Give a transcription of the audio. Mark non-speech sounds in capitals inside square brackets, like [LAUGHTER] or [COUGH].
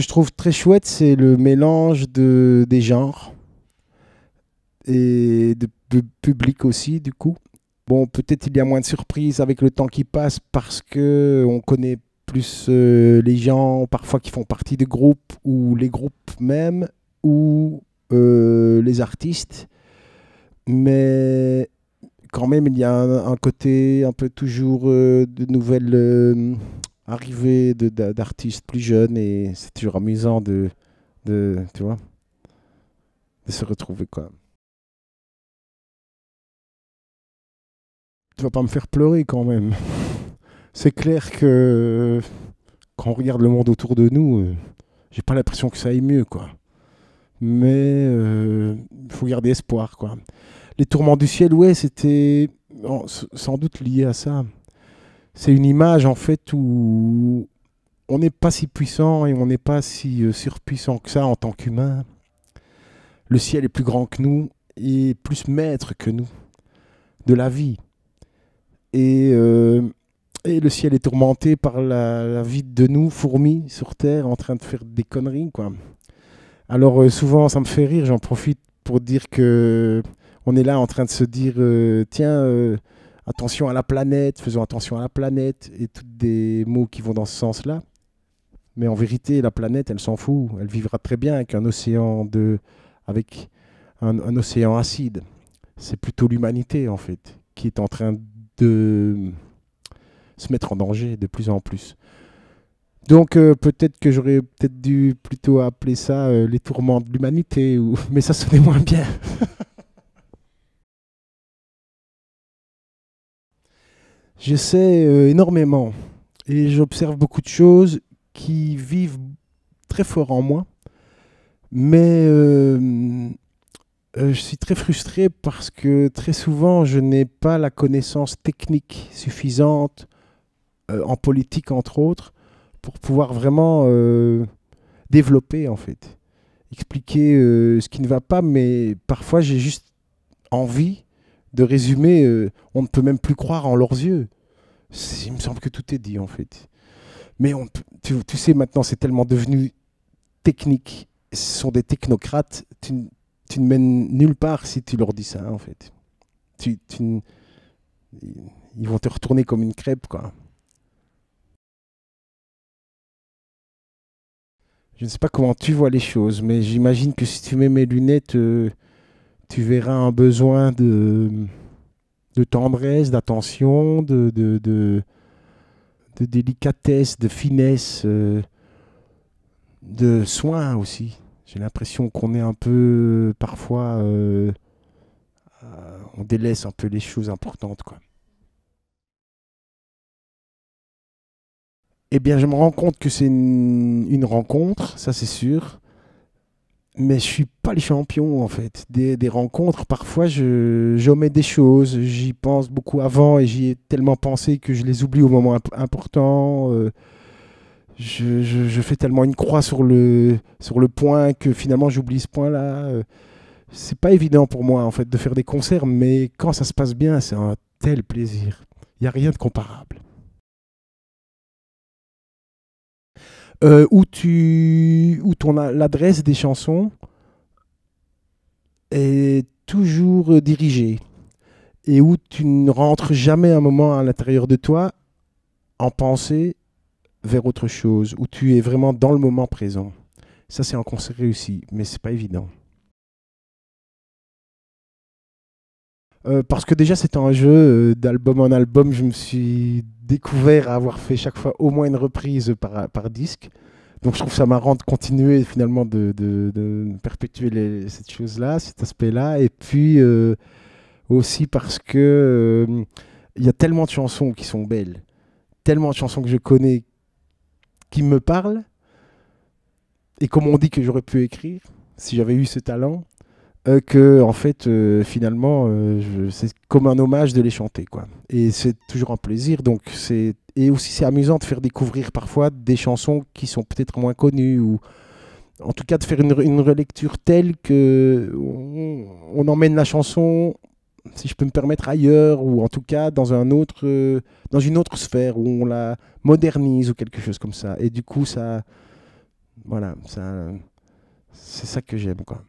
je trouve très chouette, c'est le mélange de, des genres et de, public aussi, du coup. Bon, peut-être il y a moins de surprises avec le temps qui passe parce que on connaît plus euh, les gens parfois qui font partie de groupes ou les groupes même ou euh, les artistes. Mais quand même, il y a un, côté un peu toujours euh, de nouvelles arrivée d'artistes plus jeunes et c'est toujours amusant de, de, tu vois, de se retrouver quoi. Tu vas pas me faire pleurer quand même. [LAUGHS] C'est clair que quand on regarde le monde autour de nous, euh, j'ai pas l'impression que ça aille mieux quoi. Mais il euh, faut garder espoir quoi. Les tourments du ciel, ouais, c'était sans doute lié à ça c'est une image en fait où on n'est pas si puissant et on n'est pas si euh, surpuissant que ça en tant qu'humain. Le ciel est plus grand que nous et plus maître que nous de la vie. Et, euh, et le ciel est tourmenté par la, vie de nous, fourmis, sur Terre, en train de faire des conneries. Quoi. Alors euh, souvent, ça me fait rire, j'en profite pour dire que on est là en train de se dire, tiens, attention à la planète, faisons attention à la planète, et tous des mots qui vont dans ce sens-là. Mais en vérité, la planète, elle s'en fout. Elle vivra très bien avec un océan, de, avec un, océan acide. C'est plutôt l'humanité, en fait, qui est en train de se mettre en danger de plus en plus. Donc euh, peut-être que j'aurais peut-être dû plutôt appeler ça euh, les tourments de l'humanité, ou... [LAUGHS] mais ça sonnait moins bien. [LAUGHS] J'essaie sais euh, énormément et j'observe beaucoup de choses qui vivent très fort en moi, mais euh, euh, je suis très frustré parce que très souvent je n'ai pas la connaissance technique suffisante en politique entre autres pour pouvoir vraiment développer en fait, expliquer ce qui ne va pas, mais parfois j'ai juste envie de résumer, euh, on ne peut même plus croire en leurs yeux. Il me semble que tout est dit en fait. Mais on, tu, sais, maintenant, c'est tellement devenu technique. Ce sont des technocrates. Tu, ne mènes nulle part si tu leur dis ça, en fait. Tu, tu ils vont te retourner comme une crêpe, quoi. Je ne sais pas comment tu vois les choses, mais j'imagine que si tu mets mes lunettes, euh, tu verras un besoin de, tendresse, d'attention, de, de, délicatesse, de finesse, euh, de soin aussi. J'ai l'impression qu'on est un peu parfois, euh, euh, on délaisse un peu les choses importantes, quoi. Eh bien, je me rends compte que c'est une rencontre, ça c'est sûr mais je suis pas le champion en fait. Des, rencontres, parfois j'omets des choses, j'y pense beaucoup avant et j'y ai tellement pensé que je les oublie au moment important. Euh. je, je, fais tellement une croix sur le, sur le point que finalement j'oublie ce point-là. Euh. c'est pas évident pour moi en fait de faire des concerts, mais quand ça se passe bien, c'est un tel plaisir. Il n'y a rien de comparable. Euh, où, tu, où ton l'adresse des chansons est toujours euh, dirigée et où tu ne rentres jamais un moment à l'intérieur de toi en pensée vers autre chose, où tu es vraiment dans le moment présent. Ça, c'est un conseil réussi, mais c'est pas évident. Euh, parce que déjà c'était un jeu euh, d'album en album, je me suis découvert à avoir fait chaque fois au moins une reprise par, disque. Donc je trouve ça marrant de continuer finalement de, perpétuer cette chose-là, cet aspect-là. Et puis euh, aussi parce que il y a tellement de chansons qui sont belles, tellement de chansons que je connais qui me parlent. Et comme on dit que j'aurais pu écrire si j'avais eu ce talent, euh, que en fait euh, finalement euh, c'est comme un hommage de les chanter quoi et c'est toujours un plaisir donc c'est et aussi c'est amusant de faire découvrir parfois des chansons qui sont peut-être moins connues ou en tout cas de faire une, une relecture telle que on, emmène la chanson si je peux me permettre ailleurs ou en tout cas dans un autre dans une autre sphère où on la modernise ou quelque chose comme ça et du coup ça voilà ça c'est ça que j'aime quoi